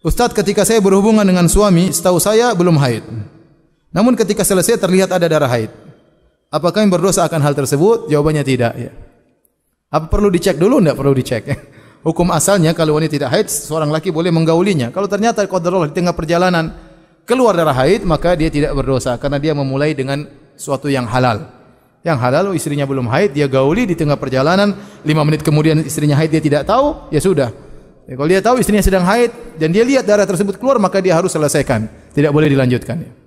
Ustadz ketika saya berhubungan dengan suami, setahu saya belum haid. Namun ketika selesai terlihat ada darah haid. Apakah yang berdosa akan hal tersebut? Jawabannya tidak. Ya. Apa perlu dicek dulu? Tidak perlu dicek. Ya. Hukum asalnya kalau wanita tidak haid, seorang laki boleh menggaulinya. Kalau ternyata kodrol di tengah perjalanan keluar darah haid, maka dia tidak berdosa karena dia memulai dengan suatu yang halal. Yang halal istrinya belum haid, dia gauli di tengah perjalanan, Lima menit kemudian istrinya haid dia tidak tahu, ya sudah. Ya, kalau dia tahu istrinya sedang haid dan dia lihat darah tersebut keluar maka dia harus selesaikan, tidak boleh dilanjutkan. Ya.